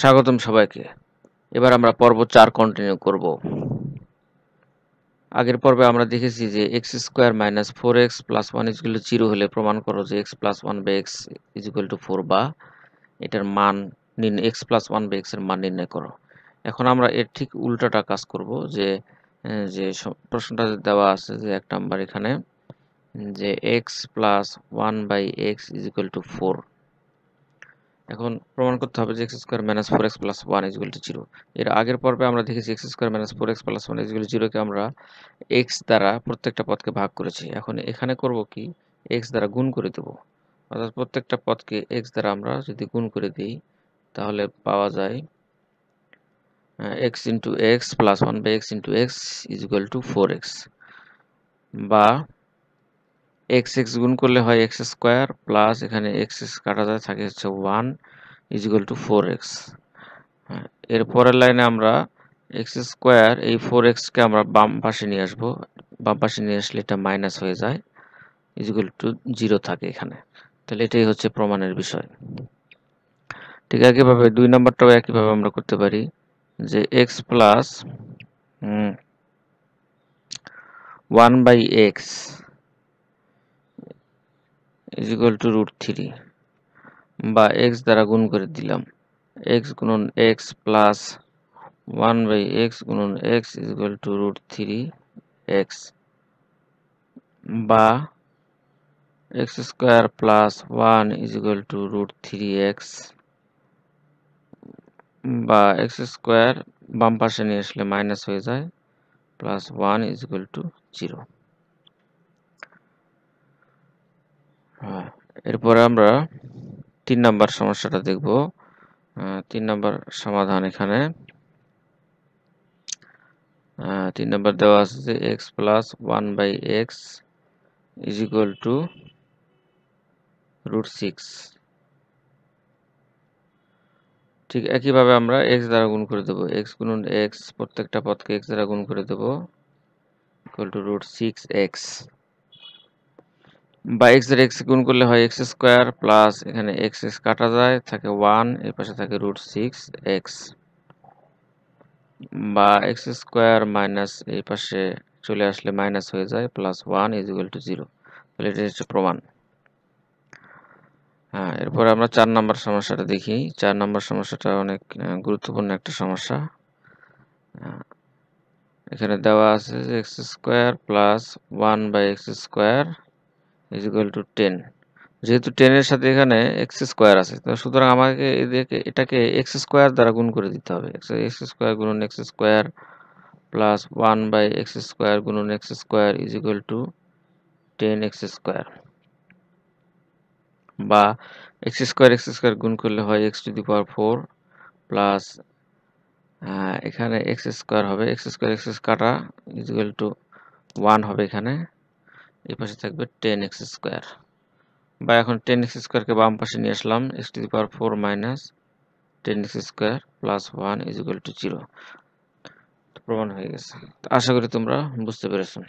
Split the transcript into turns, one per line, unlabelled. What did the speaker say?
স্বাগতম সবাইকে এবার আমরা পর্ব চার কন্টিনিউ করব আগের পর্বে আমরা দেখেছি যে x square minus four x plus one is equal to zero হলে প্রমাণ করো যে x plus one by x is equal to four বা এটার মান নির্ণয় এক্স প্লাস ওয়ান বাই এক্সের মান নির্ণয় করো এখন আমরা এর ঠিক উল্টাটা কাজ করব যে যে প্রশ্নটা দেওয়া আছে যে এক নাম্বার এখানে যে x plus one by x is equal to four এখন প্রমাণ করতে হবে যে x square minus four x plus one is equal to zero এর আগের পর্বে আমরা দেখেছি x square minus four x plus one is equal জিরোকে আমরা এক্স দ্বারা প্রত্যেকটা পদকে ভাগ করেছি এখন এখানে করব কি এক্স দ্বারা গুণ করে দেবো অর্থাৎ প্রত্যেকটা পদকে এক্স দ্বারা আমরা যদি গুণ করে দিই তাহলে পাওয়া যায় x into x plus one by x into x is equal to four x বা এক্স এক্স গুণ করলে হয় এক্স স্কোয়ার প্লাস এখানে এক্স এক্স কাটা যায় থাকে হচ্ছে one is equal to four x এর পরের লাইনে আমরা এক্স স্কোয়ার এই ফোর এক্সকে আমরা বাম পাশে নিয়ে আসবো বাম পাশে নিয়ে আসলে এটা মাইনাস হয়ে যায় ইজিক্যাল টু জিরো থাকে এখানে তাহলে এটাই হচ্ছে প্রমাণের বিষয় ঠিক একইভাবে দুই নম্বরটাও একইভাবে আমরা করতে পারি যে x plus one by x is equal to root three বা এক্স দ্বারা গুণ করে দিলাম এক্স গুণন x plus one by x গুণন x is equal to root three x বা x square plus one is equal to root three x বা x square বাম পাশে নিয়ে আসলে মাইনাস হয়ে যায় plus one is equal to zero এরপরে আমরা তিন নাম্বার সমস্যাটা দেখব তিন নাম্বার সমাধান এখানে তিন নাম্বার দেওয়া আছে যে x plus one by x is equal to root six ঠিক একইভাবে আমরা এক্স দ্বারা গুণ করে দেবো এক্স গুণ এক্স প্রত্যেকটা পদকে এক্স দ্বারা গুণ করে দেবো equal to root six x বা এক্স এর এক্স গুণ করলে হয় এক্স স্কোয়ার প্লাস এখানে এক্স এক্স কাটা যায় থাকে ওয়ান এর পাশে থাকে রুট সিক্স এক্স বা এক্স স্কোয়ার মাইনাস এই পাশে চলে আসলে মাইনাস হয়ে যায় plus one is equal to zero তাহলে এটা হচ্ছে প্রমাণ হ্যাঁ এরপর আমরা চার নম্বর সমস্যাটা দেখি চার নম্বর সমস্যাটা অনেক গুরুত্বপূর্ণ একটা সমস্যা হ্যাঁ, এখানে দেওয়া আছে যে x square plus one by x square is equal to ten যেহেতু টেনের সাথে এখানে x স্কয়ার আছে তো সুতরাং আমাকে এদেরকে এটাকে x স্কোয়ার দ্বারা গুণ করে দিতে হবে এক্স স্কোয়ার গুণ x square plus one by x square গুণন x square is equal to ten x square বা x স্কয়ার x স্কোয়ার গুণ করলে হয় x to the power four plus এখানে x স্কোয়ার হবে স্কয়ার স্কোয়ার স্কয়ার কাটা is equal to one হবে এখানে এই পাশে থাকবে টেন এক্স স্কোয়ার বা এখন টেন এক্স স্কোয়ারকে বাম পাশে নিয়ে আসলাম x to the power four minus ten x square plus one is equal to zero প্রমাণ হয়ে গেছে আশা করি তোমরা বুঝতে পেরেছো